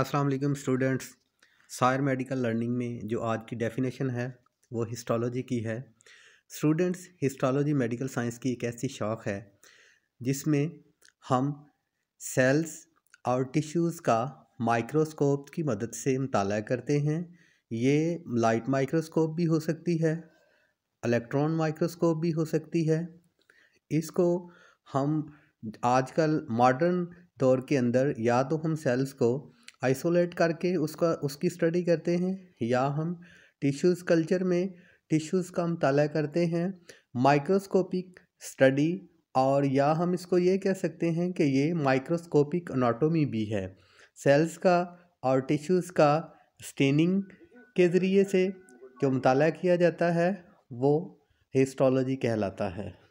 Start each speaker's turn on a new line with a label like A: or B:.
A: अस्सलाम वालेकुम students Sair medical learning में जो आज की डेफिनेशन है वो हिस्टोलॉजी की है स्टूडेंट्स हिस्टोलॉजी मेडिकल साइंस की एक ऐसी शौक़ है जिसमें हम सेल्स और टिश्यूज़ का माइक्रोस्कोप की मदद से मताल करते हैं ये लाइट माइक्रोस्कोप भी हो सकती है इलेक्ट्रॉन माइक्रोस्कोप भी हो सकती है इसको हम आजकल मॉडर्न दौर के अंदर या तो हम सेल्स को आइसोलेट करके उसका उसकी स्टडी करते हैं या हम टिश्यूज़ कल्चर में टिश्यूज़ का मुताल करते हैं माइक्रोस्कोपिक स्टडी और या हम इसको ये कह सकते हैं कि ये माइक्रोस्कोपिक अनाटोमी भी है सेल्स का और टिश्यूज़ का स्टेनिंग के ज़रिए से जो मुताल किया जाता है वो हिस्टोलॉजी कहलाता है